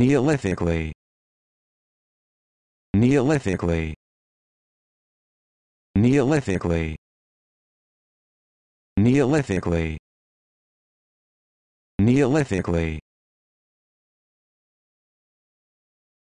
Neolithically. Neolithically. Neolithically. Neolithically. Neolithically.